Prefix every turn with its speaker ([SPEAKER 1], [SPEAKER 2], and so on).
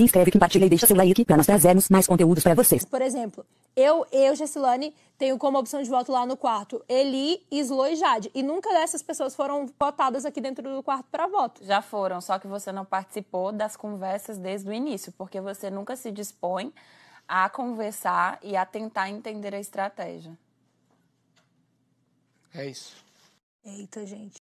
[SPEAKER 1] Se inscreve, compartilha e deixa seu like para nós trazermos mais conteúdos para vocês. Por
[SPEAKER 2] exemplo, eu, eu, Jessilane, tenho como opção de voto lá no quarto Eli, Islo e Jade. E nunca dessas pessoas foram votadas aqui dentro do quarto para voto.
[SPEAKER 3] Já foram, só que você não participou das conversas desde o início, porque você nunca se dispõe a conversar e a tentar entender a estratégia. É isso. Eita, gente.